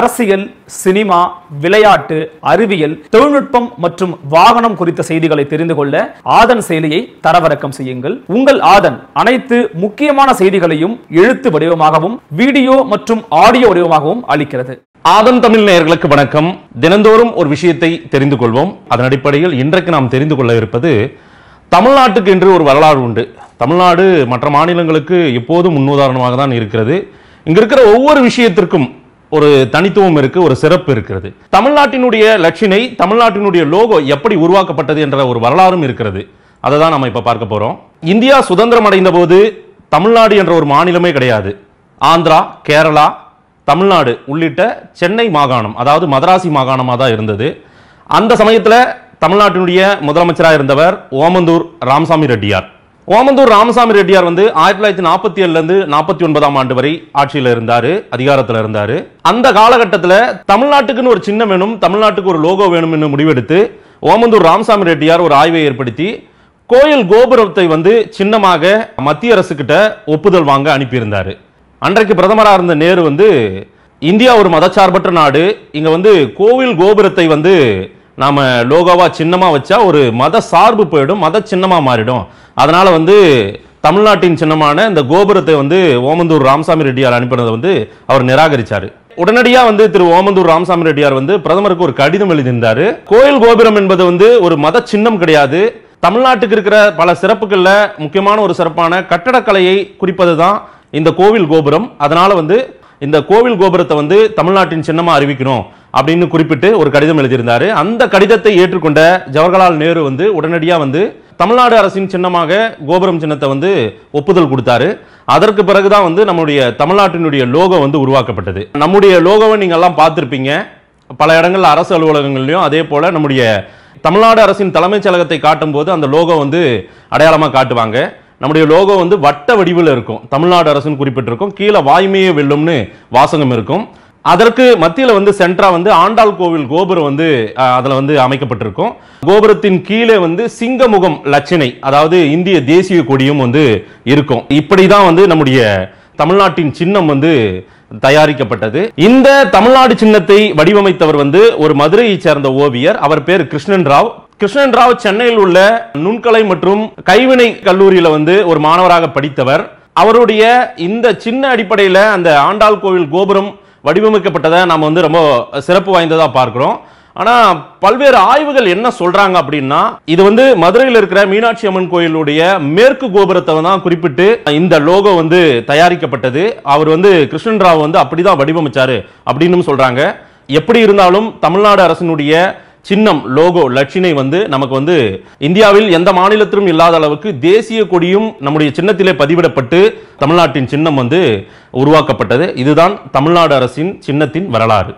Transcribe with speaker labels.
Speaker 1: அரசியல் சினிமா விளையாட்டு அறிவியல் தொழில்நுட்பம் மற்றும் வாகனம் குறித்த செய்திகளை தெரிந்து கொள்ள ஆதன் செயலியை தரவிறக்கம் செய்யுங்கள் உங்கள் ஆதன் அனைத்து முக்கியமான செய்திகளையும் எழுத்து வடிவமாகவும் வீடியோ மற்றும் ஆடியோ வடிவமாகவும் அளிக்கிறது ஆதன் தமிழ் நேயர்களுக்கு வணக்கம் தினந்தோறும் ஒரு விஷயத்தை தெரிந்து கொள்வோம் அதன் அடிப்படையில் இன்றைக்கு நாம் தெரிந்து கொள்ள இருப்பது தமிழ்நாட்டுக்கு என்று ஒரு வரலாறு உண்டு தமிழ்நாடு மற்ற மாநிலங்களுக்கு எப்போதும் முன்னுதாரணமாக தான் இருக்கிறது இங்க இருக்கிற ஒவ்வொரு விஷயத்திற்கும் ஒரு தனித்துவம் இருக்கு ஒரு சிறப்பு இருக்கிறது தமிழ்நாட்டினுடைய லட்சினை தமிழ்நாட்டினுடைய லோகோ எப்படி உருவாக்கப்பட்டது என்ற ஒரு வரலாறும் இருக்கிறது அதை தான் நம்ம இப்போ பார்க்க போகிறோம் இந்தியா சுதந்திரம் அடைந்த போது தமிழ்நாடு என்ற ஒரு மாநிலமே கிடையாது ஆந்திரா கேரளா தமிழ்நாடு உள்ளிட்ட சென்னை மாகாணம் அதாவது மதராசி மாகாணமாக தான் இருந்தது அந்த சமயத்தில் தமிழ்நாட்டினுடைய முதலமைச்சராக இருந்தவர் ஓமந்தூர் ராமசாமி ரெட்டியார் ஓமந்தூர் ராமசாமி ரெட்டியார் வந்து ஆயிரத்தி தொள்ளாயிரத்தி நாற்பத்தி ஏழுலேருந்து நாற்பத்தி ஒன்பதாம் ஆண்டு வரை ஆட்சியில் இருந்தார் அதிகாரத்தில் இருந்தார் அந்த காலகட்டத்தில் தமிழ்நாட்டுக்குன்னு ஒரு சின்ன வேணும் தமிழ்நாட்டுக்கு ஒரு லோகோ வேணும்னு முடிவெடுத்து ஓமந்தூர் ராமசாமி ரெட்டியார் ஒரு ஆய்வை ஏற்படுத்தி கோயில் கோபுரத்தை வந்து சின்னமாக மத்திய அரசுக்கிட்ட ஒப்புதல் வாங்க அனுப்பியிருந்தார் அன்றைக்கு பிரதமராக இருந்த நேரு வந்து இந்தியா ஒரு மதச்சார்பற்ற நாடு இங்கே வந்து கோவில் கோபுரத்தை வந்து நாம் லோகோவாக சின்னமாக வச்சா ஒரு மத சார்பு போயிடும் மத சின்னமாக மாறிடும் அதனால் வந்து தமிழ்நாட்டின் சின்னமான இந்த கோபுரத்தை வந்து ஓமந்தூர் ராமசாமி ரெட்டியார் அனுப்பினதை வந்து அவர் நிராகரித்தார் உடனடியாக வந்து திரு ஓமந்தூர் ராமசாமி ரெட்டியார் வந்து பிரதமருக்கு ஒரு கடிதம் எழுதியிருந்தார் கோயில் கோபுரம் என்பது வந்து ஒரு மத சின்னம் கிடையாது தமிழ்நாட்டுக்கு இருக்கிற பல சிறப்புகளில் முக்கியமான ஒரு சிறப்பான கட்டடக்கலையை குறிப்பது தான் இந்த கோவில் கோபுரம் அதனால் வந்து இந்த கோவில் கோபுரத்தை வந்து தமிழ்நாட்டின் சின்னமாக அறிவிக்கணும் அப்படின்னு குறிப்பிட்டு ஒரு கடிதம் எழுதியிருந்தாரு அந்த கடிதத்தை ஏற்றுக்கொண்ட ஜவஹர்லால் நேரு வந்து உடனடியாக வந்து தமிழ்நாடு அரசின் சின்னமாக கோபுரம் சின்னத்தை வந்து ஒப்புதல் கொடுத்தாரு அதற்கு பிறகுதான் வந்து நம்முடைய தமிழ்நாட்டினுடைய லோகோ வந்து உருவாக்கப்பட்டது நம்முடைய லோகோவை நீங்க எல்லாம் பார்த்துருப்பீங்க பல இடங்களில் அரசு அலுவலகங்கள்லையும் அதே போல் நம்முடைய தமிழ்நாடு அரசின் தலைமைச் செயலகத்தை காட்டும் போது அந்த லோகோ வந்து அடையாளமாக காட்டுவாங்க நம்முடைய லோகோ வந்து வட்ட வடிவில் இருக்கும் தமிழ்நாடு அரசுன்னு குறிப்பிட்டிருக்கும் கீழே வாய்மையே வெல்லும்னு வாசகம் இருக்கும் அதற்கு மத்தியில் வந்து சென்ட்ரா வந்து ஆண்டாள் கோவில் கோபுரம் வந்து அதில் வந்து அமைக்கப்பட்டிருக்கும் கோபுரத்தின் கீழே வந்து சிங்கமுகம் லட்சணை அதாவது இந்திய தேசிய கொடியும் வந்து இருக்கும் இப்படி தான் வந்து நம்முடைய தமிழ்நாட்டின் சின்னம் வந்து தயாரிக்கப்பட்டது இந்த தமிழ்நாடு சின்னத்தை வடிவமைத்தவர் வந்து ஒரு மதுரையை சேர்ந்த ஓவியர் அவர் பேர் கிருஷ்ணன் ராவ் கிருஷ்ணன் ராவ் சென்னையில் உள்ள நுண்கலை மற்றும் கைவினை கல்லூரியில் வந்து ஒரு மாணவராக படித்தவர் அவருடைய இந்த சின்ன அடிப்படையில் அந்த ஆண்டாள் கோவில் கோபுரம் வடிவமைக்கப்பட்டதை நாம் வந்து ரொம்ப சிறப்பு வாய்ந்ததாக பார்க்குறோம் ஆனால் பல்வேறு ஆய்வுகள் என்ன சொல்கிறாங்க அப்படின்னா இது வந்து மதுரையில் இருக்கிற மீனாட்சி அம்மன் கோயிலுடைய மேற்கு கோபுரத்தை தான் குறிப்பிட்டு இந்த லோகோ வந்து தயாரிக்கப்பட்டது அவர் வந்து கிருஷ்ணன் ராவ் வந்து அப்படி தான் வடிவமைச்சாரு அப்படின்னு சொல்கிறாங்க எப்படி இருந்தாலும் தமிழ்நாடு அரசினுடைய சின்னம் லோகோ லட்சினை வந்து நமக்கு வந்து இந்தியாவில் எந்த மாநிலத்திலும் இல்லாத அளவுக்கு தேசிய கொடியும் நம்முடைய சின்னத்திலே பதிவிடப்பட்டு தமிழ்நாட்டின் சின்னம் வந்து உருவாக்கப்பட்டது இதுதான் தமிழ்நாடு அரசின் சின்னத்தின் வரலாறு